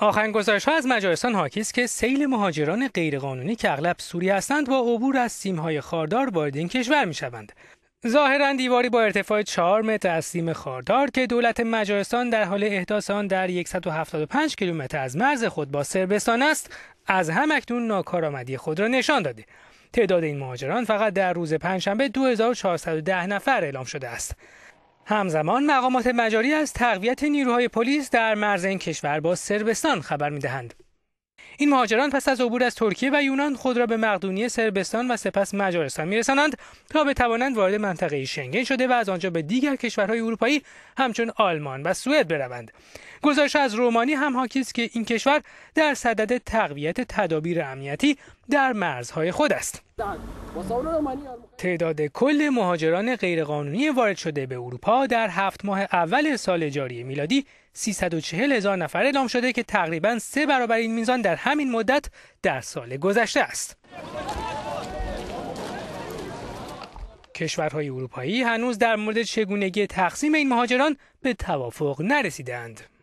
آخرین گزارش ها از مجارستان حاکی که سیل مهاجران غیرقانونی که اغلب سوری هستند با عبور از سیمهای خاردار وارد این کشور می شوند. ظاهرا دیواری با ارتفاع 4 متر از سیم خاردار که دولت مجارستان در حال احداث آن در 175 کیلومتر از مرز خود با سربستان است از هم اکنون ناکارآمدی خود را نشان داده تعداد این مهاجران فقط در روز پنجشنبه 2410 نفر اعلام شده است همزمان مقامات مجاری از تقویت نیروهای پلیس در مرز این کشور با سربستان خبر میدهند. این مهاجران پس از عبور از ترکیه و یونان خود را به مقدونی سربستان و سپس مجارستان میرسانند تا بتوانند وارد منطقه شنگن شده و از آنجا به دیگر کشورهای اروپایی همچون آلمان و سوئد بروند گزارش از رومانی هم حاکی است که این کشور در صدد تقویت تدابیر امنیتی در مرزهای خود است. تعداد کل مهاجران غیرقانونی وارد شده به اروپا در هفت ماه اول سال جاری میلادی 340 هزار نفر اعلام شده که تقریبا سه برابر این میزان در همین مدت در سال گذشته است. کشورهای اروپایی هنوز در مورد چگونگی تقسیم این مهاجران به توافق نرسیدند.